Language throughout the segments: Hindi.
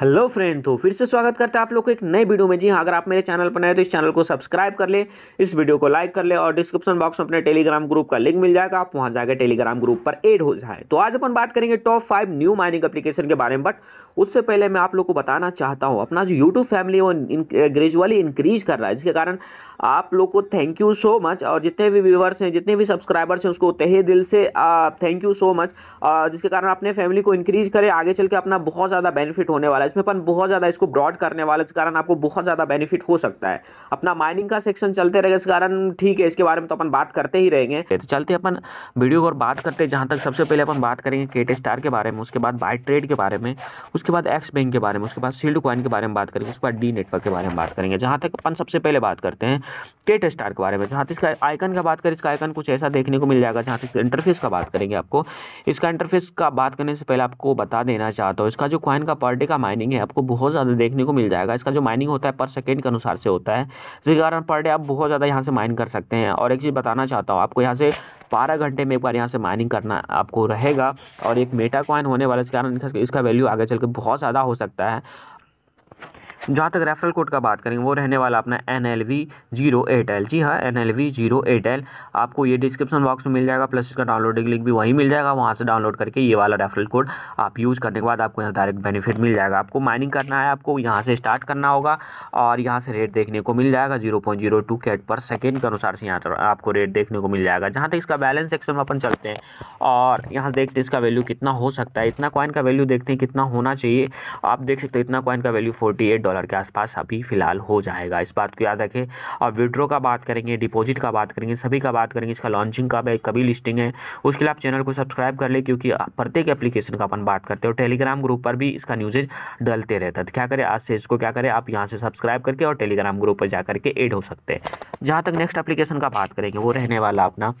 हेलो फ्रेंड तो फिर से स्वागत करते हैं आप लोग को एक नई वीडियो में जी हाँ अगर आप मेरे चैनल पर नए तो इस चैनल को सब्सक्राइब कर ले इस वीडियो को लाइक कर ले और डिस्क्रिप्शन बॉक्स में अपने टेलीग्राम ग्रुप का लिंक मिल जाएगा आप वहां जाकर टेलीग्राम ग्रुप पर एड हो जाए तो आज अपन बात करेंगे top five new mining application के बारे में बट उससे पहले मैं आप लोग को बताना चाहता हूँ अपना जो यूट्यूब फैमिली वो ग्रेजुअली इंक्रीज कर रहा है जिसके कारण आप लोग को थैंक यू सो मच और जितने भी व्यूवर्स हैं जितने भी सब्सक्राइबर्स हैं उसको तहे दिल से थैंक यू सो मच जिसके कारण अपने फैमिली को इंक्रीज करें आगे चल के अपना बहुत ज़्यादा बेनिफिट होने वाला है इसमें अपन बहुत ज़्यादा इसको ब्रॉड करने वाला इस कारण आपको बहुत ज़्यादा बेनिफिट हो सकता है अपना माइनिंग का सेक्शन चलते रहेगा इस कारण ठीक है इसके बारे में तो अपन बात करते ही रहेंगे तो चलते अपन वीडियो और बात करते हैं जहाँ तक सबसे पहले अपन बात करेंगे केटे स्टार के बारे में उसके बाद बाय ट्रेड के बारे में उसके बाद एक्स बैंक के बारे में उसके बाद शील्ड कॉइन के बारे में बात करेंगे उसके बाद डी नेटवर्क के बारे में बात करेंगे जहाँ तक अपन सबसे पहले बात करते हैं टेट स्टार के बारे में जहाँ तक इसका आइकन का बात करें इसका आइकन कुछ ऐसा देखने को मिल जाएगा जहाँ तक इंटरफेस का बात करेंगे आपको इसका इंटरफेस का बात करने से पहले आपको बता देना चाहता हूँ इसका जो क्वाइन का पर डे का माइनिंग है आपको बहुत ज़्यादा देखने को मिल जाएगा इसका जो माइनिंग होता है पर सेकेंड के अनुसार से होता है जिसके कारण पर डे आप बहुत ज़्यादा यहाँ से माइन कर सकते हैं और एक चीज़ बताना चाहता हूँ आपको यहाँ से बारह घंटे में एक बार यहाँ से माइनिंग करना आपको रहेगा और एक मेटा कॉइन होने वाला इस कारण इसका वैल्यू आगे चल के बहुत ज़्यादा हो सकता है जहाँ तक रेफरल कोड का बात करेंगे वो रहने वाला अपना N L V zero eight L जी हाँ N L V zero eight L आपको ये डिस्क्रिप्शन बॉक्स में मिल जाएगा प्लस इसका डाउनलोडिंग लिंक भी वहीं मिल जाएगा वहाँ से डाउनलोड करके ये वाला रेफरल कोड आप यूज़ करने के बाद आपको यहाँ डायरेक्ट बेनिफिट मिल जाएगा आपको माइनिंग करना है आपको यहाँ से स्टार्ट करना होगा और यहाँ से रेट देखने को मिल जाएगा zero point zero two cat पर सेकेंड के अनुसार से यहाँ पर आपको रेट देखने को मिल जाएगा जहाँ तक इसका बैलेंस सेक्शन में अपन चलते हैं और यहाँ देखते हैं इसका वैल्यू कितना हो सकता है इतना कॉइन का वैल्यू देखते हैं कितना होना चाहिए आप देख सकते हैं इतना कॉइन का वैल्यू फोर्टी एट डॉलर के आसपास अभी फिलहाल हो जाएगा इस बात को याद रखें और विड्रो का बात करेंगे डिपॉजिट का बात करेंगे सभी का बात करेंगे इसका लॉन्चिंग कब है कभी लिस्टिंग है उसके लिए आप चैनल को सब्सक्राइब कर ले क्योंकि प्रत्येक एप्लीकेशन का अपन बात करते हैं और टेलीग्राम ग्रुप पर भी इसका न्यूजेज डलते रहता है तो क्या करें आज से इसको क्या करें आप यहाँ से सब्सक्राइब करके और टेलीग्राम ग्रुप पर जा करके एड हो सकते हैं जहाँ तक नेक्स्ट एप्लीकेशन का बात करेंगे वो रहने वाला अपना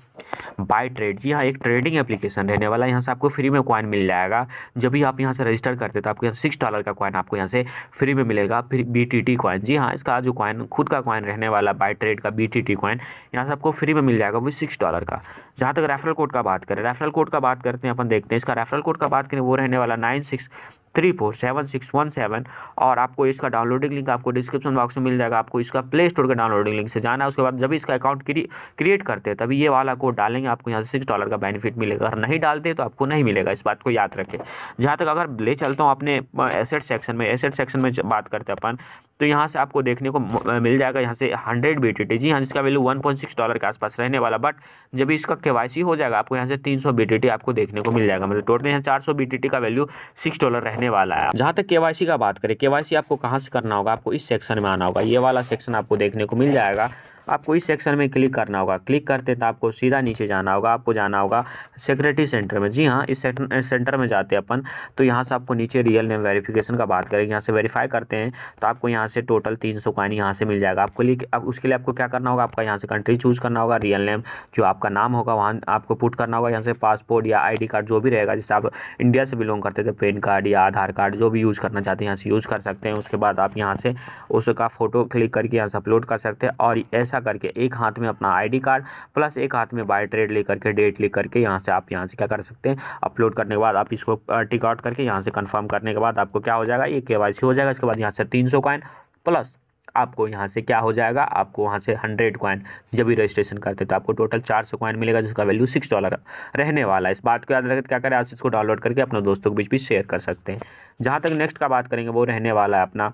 बाय ट्रेड जी हाँ एक ट्रेडिंग एप्लीकेशन रहने वाला है यहाँ से आपको फ्री में कॉइन मिल जाएगा जब भी आप यहाँ से रजिस्टर करते हैं तो आपको यहाँ सिक्स डॉलर का कॉइन आपको यहाँ से फ्री में मिलेगा फिर बी टी टी कॉइन जी हाँ इसका जो कॉइन खुद का कॉइन रहने वाला बाय ट्रेड का बी टी टी कॉइन यहाँ से आपको फ्री में मिल जाएगा वो सिक्स डॉलर का जहाँ तक रेफरल कोड का बात करें रेफरल कोड का बात करते हैं अपन देखते हैं इसका रेफरल कोड का बात करें वो रहने वाला nine six three four seven six one seven और आपको इसका डाउनलोडिंग लिंक आपको डिस्क्रिप्शन बॉक्स में मिल जाएगा आपको इसका प्ले स्टोर का डाउनलोडिंग लिंक से जाना है उसके बाद जब इसका अकाउंट क्रिएट करते हैं तभी ये वाला कोड डालेंगे आपको यहाँ से सिक्स डॉलर का बेनिफिट मिलेगा अगर नहीं डालते तो आपको नहीं मिलेगा इस बात को याद रखें जहाँ तक अगर ले चलता हूँ अपने एसेट सेक्शन में एसेट सेक्शन में बात करते हैं अपन तो यहाँ से आपको देखने को मिल जाएगा यहाँ से हंड्रेड बी जी हाँ जिसका वैल्यू वन डॉलर के आसपास रहने वाला बट जब इसका के हो जाएगा आपको यहाँ से तीन सौ आपको देखने को मिल जाएगा मतलब टोटल यहाँ चार सौ का वैल्यू सिक्स डॉलर रहने वाला है जहाँ तक के का बात करें के आपको कहाँ से करना होगा आपको इस सेक्शन में आना होगा ये वाला सेक्शन आपको देखने को मिल जाएगा आपको इस सेक्शन में क्लिक करना होगा क्लिक करते तो आपको सीधा नीचे जाना होगा आपको जाना होगा सेक्रेटरी सेंटर में जी हाँ इस सेंटर में जाते हैं अपन तो यहाँ से आपको नीचे रियल नेम वेरीफिकेशन का बात करेंगे यहाँ से वेरीफाई करते हैं तो आपको यहाँ से टोटल तीन सौ कॉइन यहाँ से मिल जाएगा आपको लिए अब उसके लिए आपको क्या करना होगा आपका यहाँ से कंट्री चूज़ करना होगा रियल नेम जो आपका नाम होगा वहाँ आपको पुट करना होगा यहाँ से पासपोर्ट या आई कार्ड जो भी रहेगा जैसे आप इंडिया से बिलोंग करते थे पेन कार्ड या आधार कार्ड जो भी यूज़ करना चाहते हैं यहाँ से यूज़ कर सकते हैं उसके बाद आप यहाँ से उसका फ़ोटो क्लिक करके यहाँ से अपलोड कर सकते हैं और ऐसा ऐसा करके एक हाथ में अपना आईडी कार्ड प्लस एक हाथ में बाय ट्रेड लेकर के डेट लेकर करके यहाँ से आप यहाँ से क्या कर सकते हैं अपलोड करने के बाद आप इसको टिक करके यहाँ से कन्फर्म करने के बाद आपको क्या हो जाएगा ये के हो जाएगा इसके बाद यहाँ से तीन सौ कॉइन प्लस आपको यहाँ से क्या हो जाएगा आपको वहाँ से हंड्रेड कॉइन जब भी रजिस्ट्रेशन करते तो आपको टोटल चार सौ कॉइन मिलेगा जिसका वैल्यू सिक्स डॉलर रहने वाला है इस बात को याद रखें क्या करें आप इसको डाउनलोड करके अपने दोस्तों के बीच भी शेयर कर सकते हैं जहाँ तक नेक्स्ट का बात करेंगे वो रहने वाला है अपना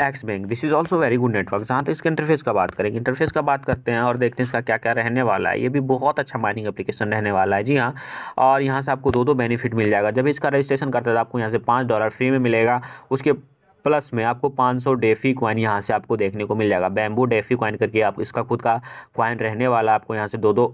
X bank this is also very good network जहाँ तक इसके इंटरफेस का बात करेंगे इंटरफेस का बात करते हैं और देखते हैं इसका क्या क्या रहने वाला है ये भी बहुत अच्छा माइनिंग एप्लीकेशन रहने वाला है जी हाँ और यहाँ से आपको दो दो बेनिफिट मिल जाएगा जब इसका रजिस्ट्रेशन करते हैं तो आपको यहाँ से पाँच डॉलर फ्री में मिलेगा उसके प्लस में आपको 500 डेफी क्वाइन यहाँ से आपको देखने को मिल जाएगा बैम्बू डेफी क्वाइन करके आप इसका खुद का क्वाइन रहने वाला आपको यहाँ से दो दो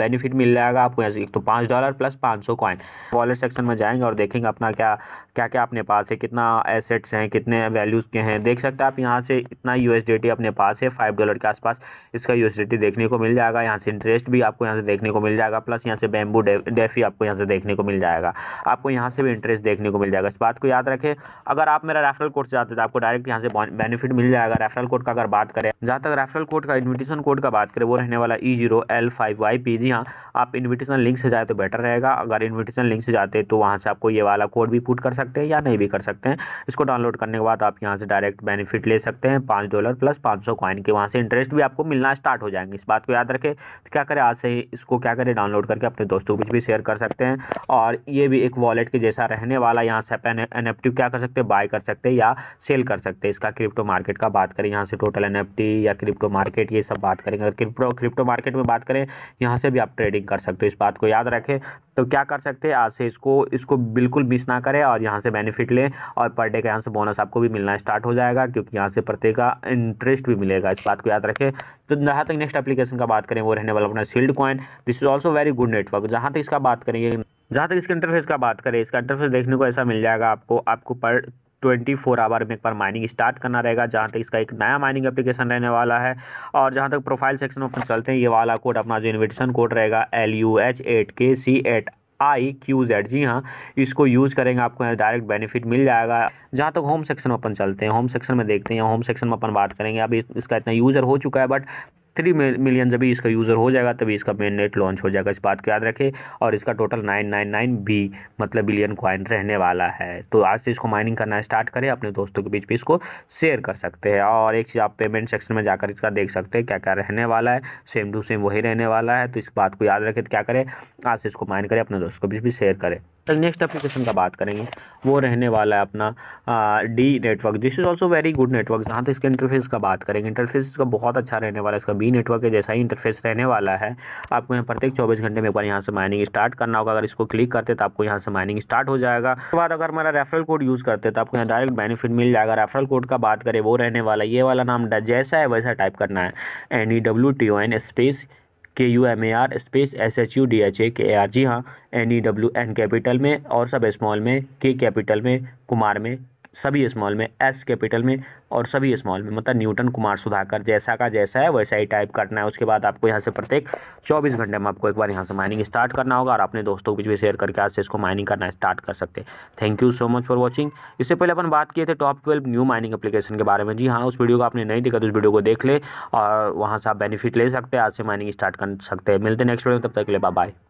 बेनिफिट मिल जाएगा आपको यहाँ से एक तो पाँच डॉलर प्लस पाँच सौ क्वाइन वॉलेट सेक्शन में जाएंगे और देखेंगे अपना क्या क्या क्या अपने पास है कितना एसेट्स हैं कितने वैल्यूज़ के हैं देख सकते हैं आप यहाँ से इतना यू अपने पास है फाइव डॉलर के आसपास इसका यू देखने को मिल जाएगा यहाँ से इंटरेस्ट भी आपको यहाँ से देखने को मिल जाएगा प्लस यहाँ से बैम्बू डेफी आपको यहाँ से देखने को मिल जाएगा आपको यहाँ से भी इंटरेस्ट देखने को मिल जाएगा इस बात को याद रखें अगर आप मेरा रेफरल कोर्स चाहते तो आपको डायरेक्ट यहाँ से बेनिफिट मिल जाएगा रेफरल कोड का अगर बात करें जहाँ तक रेफरल कोड का इन्विटेशन कोड का बात करें वो रहने वाला E zero L five Y P जी हाँ आप इन्विटेशन लिंक से जाए तो बेटर रहेगा अगर इन्विटेशन लिंक से जाते तो वहाँ से आपको ये वाला कोड भी पुट कर सकते हैं या नहीं भी कर सकते हैं इसको डाउनलोड करने के बाद आप यहाँ से डायरेक्ट बेनिफिट ले सकते हैं पाँच डॉलर प्लस पाँच सौ कॉइन के वहाँ से इंटरेस्ट भी आपको मिलना स्टार्ट हो जाएंगे इस बात को याद रखें तो क्या करें आज से ही इसको क्या करें डाउनलोड करके अपने दोस्तों को बीच भी शेयर कर सकते हैं और ये भी एक वॉलेट के जैसा रहने वाला यहाँ से आप एन क्या कर सकते हैं बाय कर सकते हैं या सेल कर सकते हैं इसका क्रिप्टो मार्केट का बात करें यहाँ से टोटल एन या क्रिप्टो मार्केट ये सब बात करेंगे अगर क्रिप्टो क्रिप्टो मार्केट में बात करें यहाँ से भी आप ट्रेडिंग कर सकते हो इस बात को याद रखें तो क्या कर सकते हैं आज से इसको इसको बिल्कुल मिस ना करें और यहाँ से बेनिफिट लें और पर डे का यहाँ से बोनस आपको भी मिलना स्टार्ट हो जाएगा क्योंकि यहाँ से प्रत्येक का इंटरेस्ट भी मिलेगा इस बात को याद रखें तो जहाँ तक नेक्स्ट एप्लीकेशन का बात करें वो रहने वाला अपना sealed coin this is also very good network जहाँ तक इसका बात करेंगे जहाँ तक इसके इंटरफेस का बात करें इसका इंटरफेस देखने को ऐसा मिल जाएगा आपको आपको पर ट्वेंटी फोर आवर में एक बार माइनिंग स्टार्ट करना रहेगा जहाँ तक इसका एक नया माइनिंग एप्लीकेशन रहने वाला है और जहाँ तक प्रोफाइल सेक्शन में अपन चलते हैं ये वाला कोड अपना जो इन्विटेशन कोड रहेगा L U H eight K C eight I Q Z जी हाँ इसको यूज़ करेंगे आपको डायरेक्ट बेनिफिट मिल जाएगा जहाँ तक तो होम सेक्शन में अपन चलते हैं होम सेक्शन में देखते हैं होम सेक्शन में अपन बात करेंगे अभी इसका इतना यूज़र हो चुका है बट थ्री मिलियन जब इसका यूज़र हो जाएगा तभी इसका मेन नेट लॉन्च हो जाएगा इस बात को याद रखें और इसका total nine nine nine B मतलब बिलियन क्वाइन रहने वाला है तो आज से इसको माइनिंग करना स्टार्ट करें अपने दोस्तों के बीच भी इसको शेयर कर सकते हैं और एक चीज़ आप पेमेंट सेक्शन में जाकर इसका देख सकते हैं क्या क्या रहने वाला है सेम टू सेम वही रहने वाला है तो इस बात को याद रखें तो क्या करें आज से इसको माइन करें अपने दोस्तों के बीच भी शेयर करें तो नेक्स्ट एप्लीकेशन का बात करेंगे वो रहने वाला है अपना D network this is also very good network जहाँ तक इसके इंटरफेस का बात करेंगे इंटरफेस इसका बहुत अच्छा रहने वाला है इसका बी नेटवर्क है जैसा ही इंटरफेस रहने वाला है आपको यहाँ प्रत्येक चौबीस घंटे में एक बार यहाँ से माइनिंग स्टार्ट करना होगा अगर इसको क्लिक करते तो आपको यहाँ से माइनिंग स्टार्ट हो जाएगा उसके बाद अगर हमारा रेफरल कोड यूज़ करते तो आपको यहाँ डायरेक्ट बेनिफिट मिल जाएगा रेफरल कोड का बात करें वो रहने वाला ये वाला नाम जैसा है वैसा टाइप करना है N E W T O N space K U M A R space S H U D H A K R जी हाँ N E W N capital में और सब स्मॉल में के कैपिटल में कुमार में सभी स्मॉल में एस कैपिटल में और सभी स्मॉल में मतलब न्यूटन कुमार सुधाकर जैसा का जैसा है वैसा ही टाइप करना है उसके बाद आपको यहाँ से प्रत्येक 24 घंटे में आपको एक बार यहाँ से माइनिंग स्टार्ट करना होगा और अपने दोस्तों के बीच शेयर करके आज से इसको माइनिंग करना स्टार्ट कर सकते हैं thank you so much for watching इससे पहले अपन बात किए थे top twelve new mining application के बारे में जी हाँ उस वीडियो को आपने नहीं देखा तो उस वीडियो को देख ले और वहाँ से आप बेनिफिट ले सकते हैं आज से माइनिंग स्टार्ट कर सकते हैं मिलते नेक्स्ट वीडियो तब तक के लिए बाय